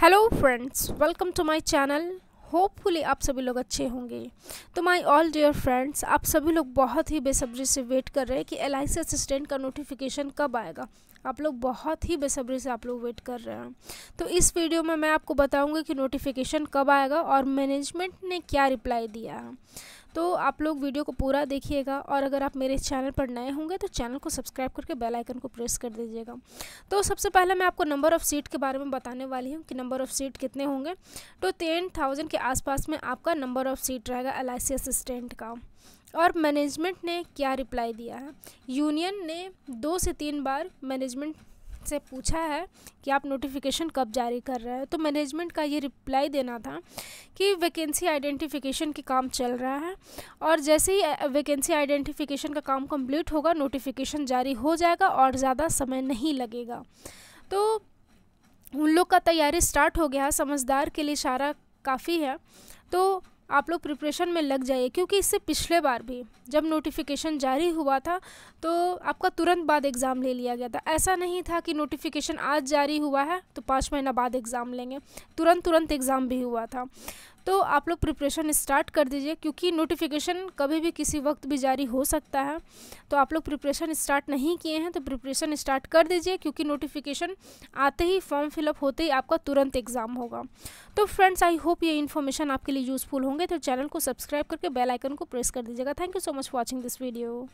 hello friends welcome to my channel hopefully आप सभी लोग अच्छे होंगे तो माय ऑल डियर फ्रेंड्स आप सभी लोग बहुत ही बेसब्री से वेट कर रहे हैं कि एल असिस्टेंट का नोटिफिकेशन कब आएगा आप लोग बहुत ही बेसब्री से आप लोग वेट कर रहे हैं तो इस वीडियो में मैं आपको बताऊंगी कि नोटिफिकेशन कब आएगा और मैनेजमेंट ने क्या रिप्लाई दिया है तो आप लोग वीडियो को पूरा देखिएगा और अगर आप मेरे चैनल पर नए होंगे तो चैनल को सब्सक्राइब करके बेल आइकन को प्रेस कर दीजिएगा तो सबसे पहले मैं आपको नंबर ऑफ़ सीट के बारे में बताने वाली हूँ कि नंबर ऑफ़ सीट कितने होंगे तो टेन थाउजेंड के आसपास में आपका नंबर ऑफ़ सीट रहेगा एल असिस्टेंट का और मैनेजमेंट ने क्या रिप्लाई दिया है यूनियन ने दो से तीन बार मैनेजमेंट से पूछा है कि आप नोटिफिकेशन कब जारी कर रहे हैं तो मैनेजमेंट का ये रिप्लाई देना था कि वैकेंसी आइडेंटिफिकेशन के काम चल रहा है और जैसे ही वैकेंसी आइडेंटिफिकेशन का काम कंप्लीट होगा नोटिफिकेशन जारी हो जाएगा और ज़्यादा समय नहीं लगेगा तो उन लोग का तैयारी स्टार्ट हो गया समझदार के लिए इशारा काफ़ी है तो आप लोग प्रिपरेशन में लग जाइए क्योंकि इससे पिछले बार भी जब नोटिफिकेशन जारी हुआ था तो आपका तुरंत बाद एग्ज़ाम ले लिया गया था ऐसा नहीं था कि नोटिफिकेशन आज जारी हुआ है तो पाँच महीना बाद एग्ज़ाम लेंगे तुरंत तुरंत एग्ज़ाम भी हुआ था तो आप लोग प्रिपरेशन स्टार्ट कर दीजिए क्योंकि नोटिफिकेशन कभी भी किसी वक्त भी जारी हो सकता है तो आप लोग प्रिपरेशन स्टार्ट नहीं किए हैं तो प्रिपरेशन स्टार्ट कर दीजिए क्योंकि नोटिफिकेशन आते ही फॉर्म फिलअप होते ही आपका तुरंत एग्ज़ाम होगा तो फ्रेंड्स आई होप ये इन्फॉर्मेशन आपके लिए यूज़फुल होंगे तो चैनल को सब्सक्राइब करके बेलाइकन को प्रेस कर दीजिएगा thank you so much watching this video